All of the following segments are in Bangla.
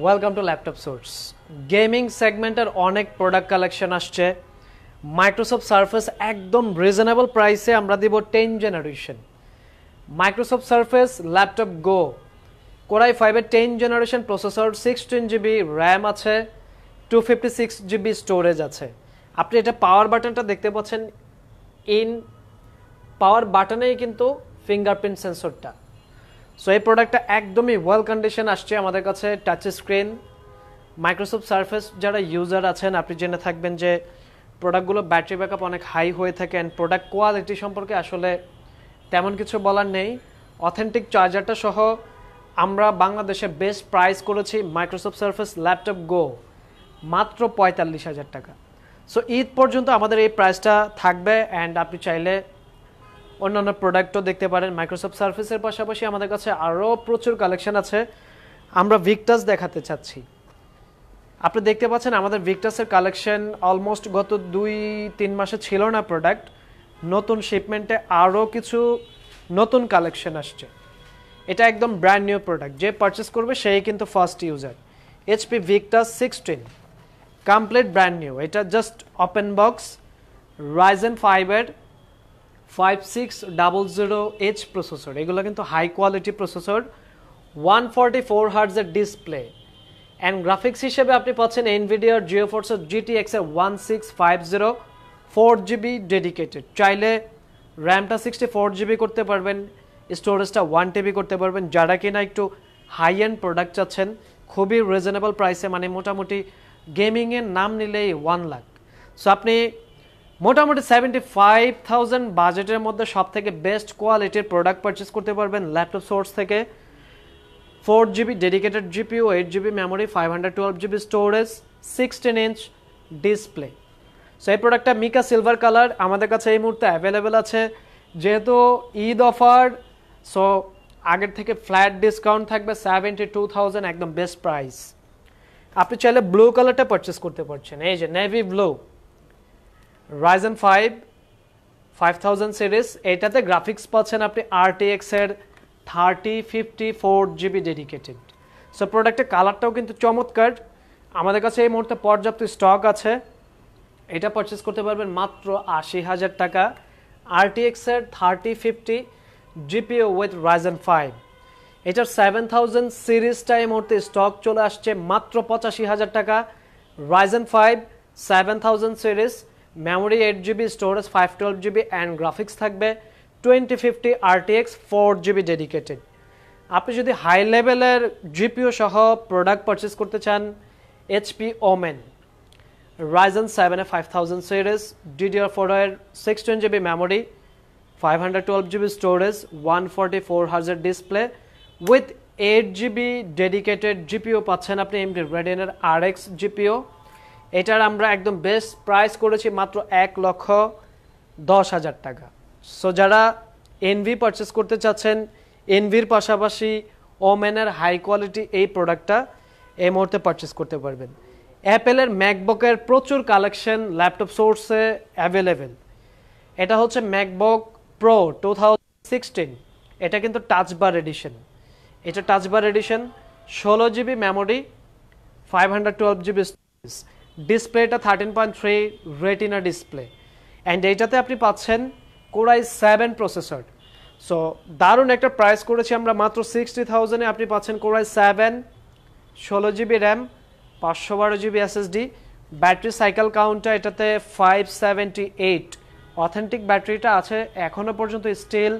Welcome to laptop source gaming সেগমেন্টের অনেক প্রোডাক্ট কালেকশন আসছে মাইক্রোসফট সার্ফেস একদম রিজনেবল প্রাইসে আমরা দিব ten generation Microsoft Surface laptop go Core i ফাইভের ten generation processor sixteen GB RAM আছে two fifty six GB storage আছে আপনি এটা পাওয়ার বাটনটা দেখতে পাচ্ছেন ইন পাওয়ার বাটনেই কিন্তু ফিঙ্গারপ্রিন্ট সেন্সরটা সো এই প্রোডাক্টটা একদমই ওয়েল কন্ডিশন আসছে আমাদের কাছে টাচ স্ক্রিন মাইক্রোসফট সার্ফেস যারা ইউজার আছেন আপনি জেনে থাকবেন যে প্রোডাক্টগুলো ব্যাটারি আপ অনেক হাই হয়ে থাকে অ্যান্ড প্রোডাক্ট কোয়ালিটি সম্পর্কে আসলে তেমন কিছু বলার নেই অথেন্টিক চার্জারটা সহ আমরা বাংলাদেশে বেস্ট প্রাইস করেছি মাইক্রোসফট সার্ফেস ল্যাপটপ গো মাত্র পঁয়তাল্লিশ হাজার টাকা সো ঈদ পর্যন্ত আমাদের এই প্রাইসটা থাকবে অ্যান্ড আপনি চাইলে অন্যান্য প্রোডাক্টও দেখতে পারেন মাইক্রোসফট সার্ফেসের পাশাপাশি আমাদের কাছে আরও প্রচুর কালেকশন আছে আমরা ভিকটাস দেখাতে চাচ্ছি আপনি দেখতে পাচ্ছেন আমাদের ভিক্টাসের কালেকশন অলমোস্ট গত দুই তিন মাসে ছিল না প্রোডাক্ট নতুন শিপমেন্টে আরও কিছু নতুন কালেকশন আসছে এটা একদম ব্র্যান্ড নিউ প্রোডাক্ট যে পারচেস করবে সেই কিন্তু first user HP Victus sixteen complete brand new এটা জাস্ট ওপেন বক্স রাইজেন ফাইভের five six double zero H processor এগুলো কিন্তু high quality processor one forty four হার্টসের ডিসপ্লে অ্যান্ড গ্রাফিক্স হিসেবে আপনি পাচ্ছেন এনভিডিয়ার জিও ফোর্সের জিটি এক্সের one six five zero four GB dedicated চাইলে র্যামটা সিক্সটি ফোর জিবি করতে পারবেন স্টোরেজটা ওয়ান টিবি করতে পারবেন যারা কিনা একটু হাই এন্ড প্রোডাক্ট চাচ্ছেন খুবই রিজনেবল প্রাইসে মানে মোটামুটি গেমিংয়ের নাম নিলেই ওয়ান লাখ সো আপনি মোটামুটি সেভেন্টি ফাইভ থাউজেন্ড বাজেটের মধ্যে সব থেকে বেস্ট কোয়ালিটির প্রোডাক্ট পারচেস করতে পারবেন ল্যাপটপ সোর্স থেকে four GB dedicated GPU eight GB memory five hundred twelve GB storage sixteen inch display so এই প্রোডাক্টটা মিকা সিলভার কালার আমাদের কাছে এই মুহূর্তে অ্যাভেলেবেল আছে যেহেতু ঈদ অফার সো আগের থেকে ফ্ল্যাট ডিসকাউন্ট থাকবে সেভেন্টি টু থাউজেন্ড একদম বেস্ট প্রাইস আপনি চাইলে ব্লু কালারটা পারচেস করতে পারছেন এই যে navy blue Ryzen five five thousand series এটাতে গ্রাফিক্স পাচ্ছেন আপনি আরটিএক্সের thirty fifty four GB dedicated so প্রোডাক্টের কালারটাও কিন্তু চমৎকার আমাদের কাছে এই মুহূর্তে পর্যাপ্ত স্টক আছে এটা পারচেস করতে পারবেন মাত্র আশি হাজার টাকা আরটিএক্সের thirty fifty GPU with Ryzen five এটার সেভেন থাউজেন্ড সিরিজটা এই মুহূর্তে স্টক চলে আসছে মাত্র পঁচাশি হাজার টাকা Ryzen five seven thousand series memory eight GB storage five twelve GB and graphics থাকবে twenty fifty RTX four GB dedicated আপনি যদি হাই লেভেলের জিপিও সহ প্রোডাক্ট পারচেস করতে চান এইচপি ওমেন রাইজেন সেভেনে five thousand series DDR four এর six ten GB memory five hundred twelve GB storage one forty four হাজার display with eight GB dedicated GPU পাচ্ছেন আপনি এমডি রেডেনের আর এক্স জিপিও এটার আমরা একদম বেস্ট প্রাইস করেছি মাত্র এক লক্ষ দশ হাজার টাকা সো যারা এনভি পারচেস করতে চাচ্ছেন এনভির পাশাপাশি ওমেনের হাই কোয়ালিটি এই প্রোডাক্টটা এই মুহূর্তে পারচেস করতে পারবেন অ্যাপেলের ম্যাকবুকের প্রচুর কালেকশন ল্যাপটপ সোর্সে অ্যাভেলেবেল এটা হচ্ছে ম্যাকবুক প্রো টু সিক্সটিন এটা কিন্তু টাচবার এডিশন এটা টাচবার এডিশন ষোলো GB memory five hundred twelve GB storage ডিসপ্লেটা thirteen point three retina display and এইটাতে আপনি পাচ্ছেন কোরাই সেভেন প্রসেসর সো দারুণ একটা প্রাইস করেছি আমরা মাত্র সিক্সটি থাউজেন্ডে আপনি পাচ্ছেন কোরাই সেভেন ষোলো জিবি র্যাম পাঁচশো বারো GB SSD battery cycle counter এটাতে ফাইভ সেভেন্টি এইট অথেন্টিক ব্যাটারিটা আছে এখনও পর্যন্ত still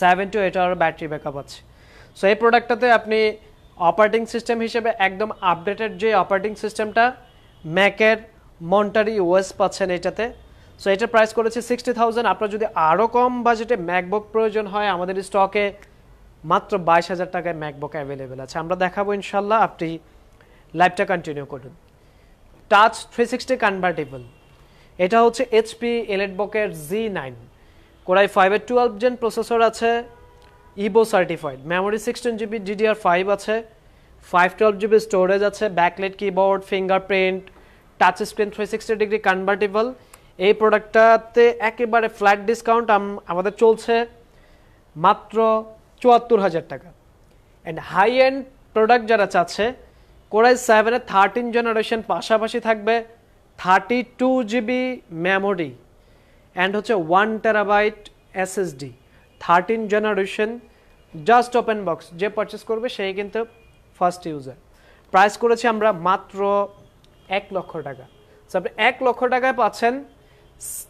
seventy eight hour battery backup আছে সো এই প্রোডাক্টটাতে আপনি অপারেটিং সিস্টেম হিসেবে একদম আপডেটেড যে অপারেটিং সিস্টেমটা ম্যাকের মন্টারি ওয়েস পাচ্ছেন এটাতে সো এটার প্রাইস করেছে সিক্সটি থাউজেন্ড আপনার যদি আরও কম বাজেটে ম্যাকবুক প্রয়োজন হয় আমাদের স্টকে মাত্র বাইশ হাজার টাকায় ম্যাকবুক অ্যাভেলেবেল আছে আমরা দেখাবো ইনশাল্লাহ আপনি লাইফটা কন্টিনিউ করুন টাচ থ্রি সিক্সটি কনভার্টেবল এটা হচ্ছে এইচপি এলেটবকের জি নাইন কোড়াই ফাইভের টুয়েলভ জেন প্রসেসর আছে Evo certified memory sixteen GB DDR five আছে ফাইভ টুয়েলভ জিবি স্টোরেজ আছে backlit keyboard fingerprint touch screen three sixty degree convertible এই প্রোডাক্টটাতে একেবারে ফ্ল্যাট ডিসকাউন্ট আমাদের চলছে মাত্র চুয়াত্তর হাজার টাকা অ্যান্ড হাই এন্ড প্রোডাক্ট যারা চাচ্ছে কোরাই সেভেনের থার্টিন জেনারেশন পাশাপাশি থাকবে thirty two GB memory and হচ্ছে one terabyte SSD thirteen generation just open box যে পারচেস করবে সেই কিন্তু ফার্স্ট ইউজার প্রাইস করেছি আমরা মাত্র এক লক্ষ টাকা সো আপনি এক লক্ষ টাকায় পাচ্ছেন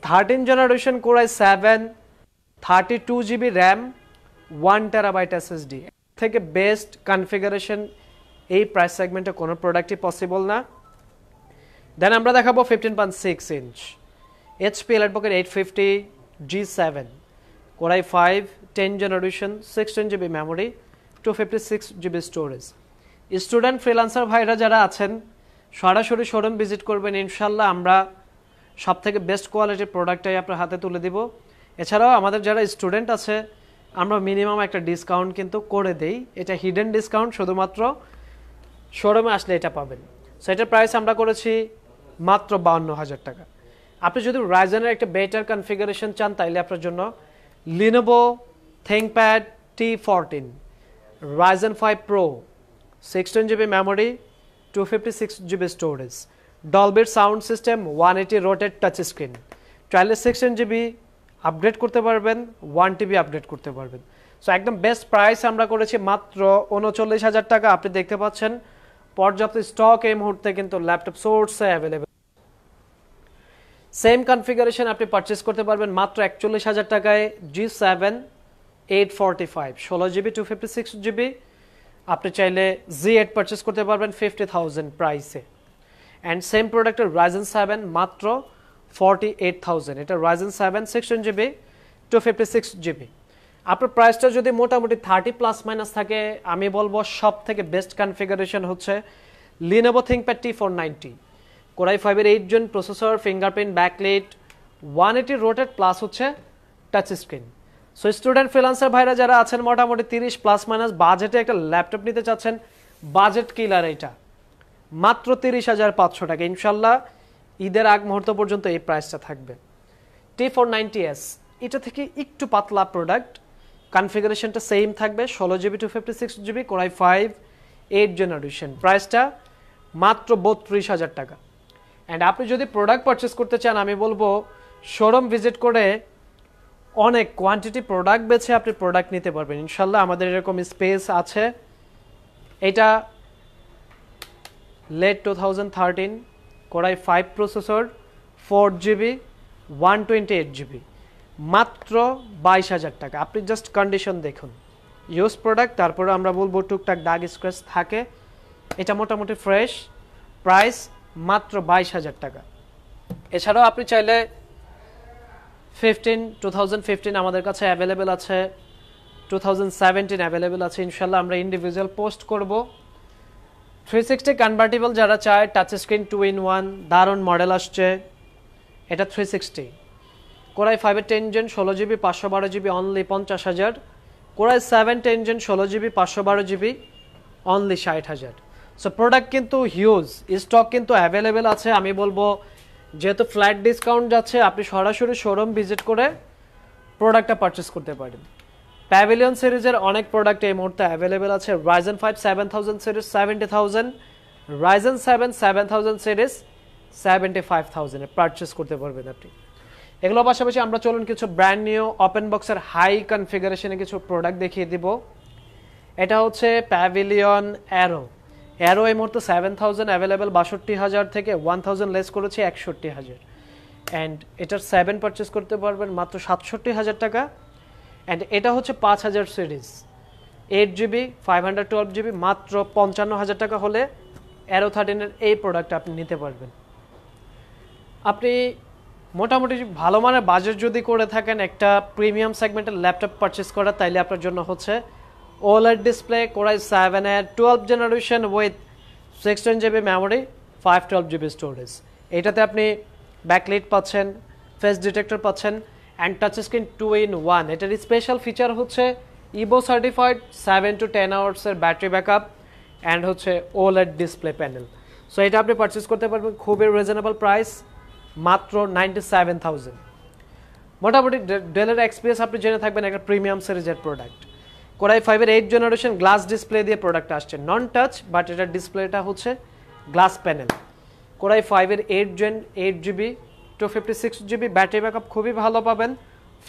thirteen generation Core i seven thirty two GB RAM one terabyte SSD থেকে বেস্ট কনফিগারেশন এই প্রাইস সেগমেন্টে কোনো প্রোডাক্টই পসিবল না দেন আমরা দেখাবো fifteen point six inch HP pocket eight fifty G seven Core i5, 10 generation, 16 GB memory, 256 GB storage. Student freelancer ভাইরা যারা আছেন সরাসরি শোরুম ভিজিট করবেন ইনশাল্লাহ আমরা সব থেকে বেস্ট কোয়ালিটির প্রোডাক্টটাই আপনার হাতে তুলে দিব এছাড়াও আমাদের যারা স্টুডেন্ট আছে আমরা মিনিমাম একটা ডিসকাউন্ট কিন্তু করে দেই এটা হিডেন ডিসকাউন্ট শুধুমাত্র শোরুমে আসলে এটা পাবেন সো এটার প্রাইস আমরা করেছি মাত্র বাউন্ন হাজার টাকা আপনি যদি রাইজেনের একটা বেটার কনফিগারেশন চান তাইলে আপনার জন্য Lenovo ThinkPad T14, Ryzen 5 Pro, 16 GB memory, 256 GB storage, Dolby sound system, 180 rotate touch screen. চাইলে সিক্সটিন জিবি আপগ্রেড করতে পারবেন ওয়ান টিবি আপগ্রেড করতে পারবেন সো একদম বেস্ট প্রাইস আমরা করেছি মাত্র উনচল্লিশ হাজার টাকা আপনি দেখতে পাচ্ছেন পর্যাপ্ত স্টক এই মুহূর্তে কিন্তু ল্যাপটপ সোর্সে অ্যাভেলেবেল সেম কনফিগারেশন আপনি পারচেস করতে পারবেন মাত্র একচল্লিশ হাজার টাকায় G seven eight forty five ষোলো GB two fifty six GB আপনি চাইলে জি এইট পারচেস করতে পারবেন ফিফটি থাউজেন্ড প্রাইসে অ্যান্ড সেম প্রোডাক্টের রাইজেন সেভেন মাত্র ফর্টি এইট থাউজেন্ড এটা Ryzen seven sixteen GB two fifty six GB আপনার প্রাইসটা যদি মোটামুটি থার্টি প্লাস মাইনাস থাকে আমি বলবো সব থেকে বেস্ট কনফিগারেশন হচ্ছে Lenovo ThinkPad T four ninety Core i ফাইভের eight gen processor fingerprint backlit one eighty rotate plus হচ্ছে touch screen so student freelancer ভাইরা যারা আছেন মোটামুটি তিরিশ প্লাস মাইনাস বাজেটে একটা ল্যাপটপ নিতে চাচ্ছেন বাজেট কিলার এটা মাত্র তিরিশ হাজার পাঁচশো টাকা ইনশাল্লাহ ঈদের আগ মুহূর্ত পর্যন্ত এই প্রাইসটা থাকবে টি ফোর নাইনটি এস এটা থেকে একটু পাতলা প্রোডাক্ট কনফিগারেশনটা সেম থাকবে ষোলো GB two fifty six GB Core i five eight generation প্রাইসটা মাত্র বত্রিশ হাজার টাকা অ্যান্ড আপনি যদি প্রোডাক্ট পারচেস করতে চান আমি বলবো শোরুম ভিজিট করে অনেক কোয়ান্টিটি প্রোডাক্ট বেছে আপনি প্রোডাক্ট নিতে পারবেন ইনশাল্লাহ আমাদের এরকম স্পেস আছে এটা late two thousand thirteen Core i five processor four GB one twenty eight GB মাত্র বাইশ হাজার টাকা আপনি জাস্ট কন্ডিশন দেখুন ইউজ প্রোডাক্ট তারপরে আমরা বলবো টুকটাক দাগ স্ক্র্যাচ থাকে এটা মোটামুটি ফ্রেশ প্রাইস মাত্র বাইশ হাজার টাকা এছাড়াও আপনি চাইলে ফিফটিন টু থাউজেন্ড ফিফটিন আমাদের কাছে অ্যাভেলেবেল আছে টু থাউজেন্ড সেভেন্টিন অ্যাভেলেবেল আছে ইনশাল্লাহ আমরা ইন্ডিভিজুয়াল পোস্ট করব থ্রি সিক্সটি কনভার্টেবল যারা চায় touch screen two in one দারুণ মডেল আসছে এটা থ্রি সিক্সটি কোরাই ফাইভের টেন জেন ষোলো জিবি পাঁচশো বারো জিবি অনলি পঞ্চাশ হাজার কোরাই সেভেন টেন জেন ষোলো জিবি পাঁচশো বারো জিবি অনলি ষাট হাজার সো প্রোডাক্ট কিন্তু হিউজ স্টক কিন্তু অ্যাভেলেবেল আছে আমি বলবো যেহেতু ফ্ল্যাট ডিসকাউন্ট যাচ্ছে আপনি সরাসরি শোরুম ভিজিট করে প্রোডাক্টটা পারচেস করতে পারেন প্যাভিলিয়ন সিরিজের অনেক প্রোডাক্ট এই মুহূর্তে অ্যাভেলেবেল আছে Ryzen five seven thousand series seventy thousand Ryzen seven seven thousand series seventy five থাউজেন্ডে পারচেস করতে পারবেন আপনি এগুলো পাশাপাশি আমরা চলুন কিছু ব্র্যান্ড নিউ ওপেন বক্সের হাই কনফিগারেশনে কিছু প্রোডাক্ট দেখিয়ে দিব এটা হচ্ছে প্যাভিলিয়ন অ্যারো অ্যারো এই মুহূর্তে সেভেন থাউজেন্ড অ্যাভেলেবেল বাষট্টি হাজার থেকে ওয়ান থাউজেন্ড লেস করেছে একষট্টি হাজার অ্যান্ড এটার সেভেন পারচেস করতে পারবেন মাত্র সাতষট্টি হাজার টাকা অ্যান্ড এটা হচ্ছে পাঁচ হাজার series eight GB five hundred twelve GB মাত্র পঞ্চান্ন হাজার টাকা হলে অ্যারো থার্টিনের এই প্রোডাক্ট আপনি নিতে পারবেন আপনি মোটামুটি ভালো মানের বাজেট যদি করে থাকেন একটা প্রিমিয়াম সেগমেন্টের ল্যাপটপ পারচেস করা তাইলে আপনার জন্য হচ্ছে OLED display, Core i7 এর 12 generation with 16 GB memory, 512 GB storage. এটাতে আপনি ব্যাকলাইট পাচ্ছেন ফেস ডিটেক্টর পাচ্ছেন and touch screen two in one এটার স্পেশাল ফিচার হচ্ছে Evo certified seven to ten আওয়ার্সের ব্যাটারি ব্যাকআপ অ্যান্ড হচ্ছে ওলেড ডিসপ্লে প্যানেল সো এটা আপনি পারচেস করতে পারবেন খুবই রিজনেবল প্রাইস মাত্র নাইনটি সেভেন থাউজেন্ড মোটামুটি ডেলের এক্সপিরিয়েন্স আপনি জেনে থাকবেন একটা প্রিমিয়াম সিরিজের প্রোডাক্ট কোরাই ফাইভের এইট জেনারেশন গ্লাস ডিসপ্লে দিয়ে প্রোডাক্ট আসছে নন টাচ বাট এটার ডিসপ্লেটা হচ্ছে গ্লাস প্যানেল কোরাই ফাইভের eight gen eight GB two fifty six GB battery backup খুবই ভালো পাবেন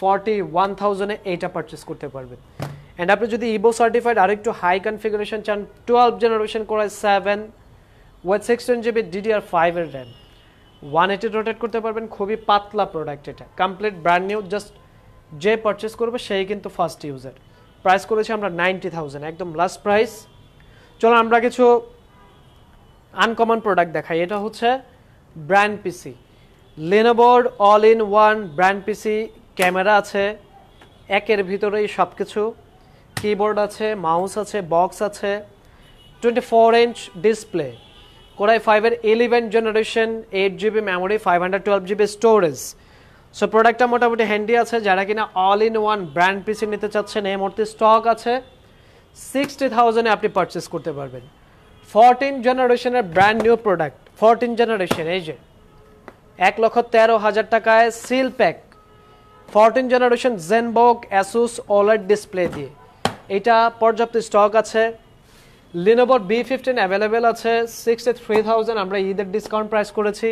ফর্টি ওয়ান থাউজেন্ডে এইটা পারচেস করতে পারবেন অ্যান্ড আপনি যদি ইবো সার্টিফাইড আর একটু হাই কনফিগারেশন চান twelve generation Core i seven six ten GB DDR ফাইভের র্যাম ওয়ান এইটি রোটেট করতে পারবেন খুবই পাতলা প্রোডাক্ট এটা কমপ্লিট ব্র্যান্ড নিউ জাস্ট যে পারচেস করবে সেই কিন্তু ফার্স্ট ইউজার প্রাইস করেছি আমরা নাইনটি থাউজেন্ড একদম লাস্ট প্রাইস চলো আমরা কিছু আনকমন প্রোডাক্ট দেখাই এটা হচ্ছে ব্র্যান্ড পিসি লেনোবোর্ড all in one brand PC camera আছে একের ভিতরেই সব কিছু কিবোর্ড আছে মাউস আছে বক্স আছে twenty four inch display Core i ফাইভের eleven generation eight GB memory five hundred twelve GB storage so প্রোডাক্টটা মোটামুটি হ্যান্ডি আছে যারা কিনা all in one brand PC নিতে চাচ্ছেন এই মুহূর্তে স্টক আছে সিক্সটি থাউজেন্ডে আপনি পারচেস করতে পারবেন ফরটিন জেনারেশনের brand new product fourteen generation এই যে এক লক্ষ তেরো হাজার টাকায় seal pack fourteen generation Zenbook Asus ওলার ডিসপ্লে দিয়ে এটা পর্যাপ্ত স্টক আছে লিনোবর বি ফিফটিন অ্যাভেলেবেল আছে সিক্সটি থ্রি থাউজেন্ড আমরা ঈদের ডিসকাউন্ট প্রাইস করেছি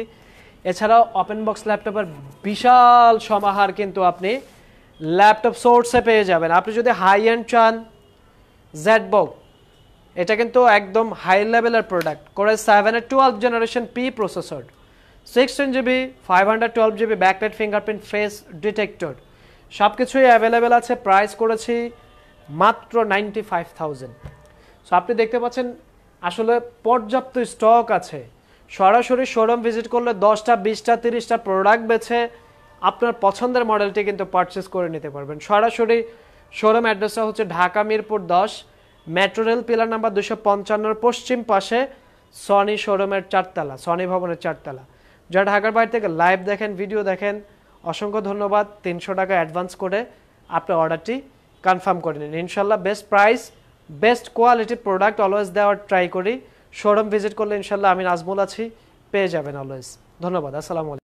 এছাড়াও ওপেন বক্স ল্যাপটপের বিশাল সমাহার কিন্তু আপনি ল্যাপটপ সোর্সে পেয়ে যাবেন আপনি যদি হাই অ্যান্ড চান বক এটা কিন্তু একদম হাই লেভেলের প্রোডাক্ট করে সেভেনের twelve generation P processor sixteen GB five hundred twelve GB backlit fingerprint face detector সব কিছুই অ্যাভেলেবেল আছে প্রাইস করেছি মাত্র নাইনটি ফাইভ থাউজেন্ড সো আপনি দেখতে পাচ্ছেন আসলে পর্যাপ্ত স্টক আছে সরাসরি শোরুম ভিজিট করলে দশটা বিশটা তিরিশটা প্রোডাক্ট বেছে আপনার পছন্দের মডেলটি কিন্তু পারচেস করে নিতে পারবেন সরাসরি শোরুম অ্যাড্রেসটা হচ্ছে ঢাকা মিরপুর দশ মেট্রো রেল পিলার নাম্বার দুশো পঞ্চান্নর পশ্চিম পাশে সনি শোরুমের চারতলা সনি ভবনের চারতলা যারা ঢাকার বাইরে থেকে লাইভ দেখেন ভিডিও দেখেন অসংখ্য ধন্যবাদ তিনশো টাকা অ্যাডভান্স করে আপনার অর্ডারটি কনফার্ম করে নিন ইনশাল্লাহ best price best quality product always দেওয়ার ট্রাই করি শোরুম ভিজিট করলে ইনশাল্লাহ আমি নাজমুল আছি পেয়ে যাবেন অলওয়েজ ধন্যবাদ আসসালামু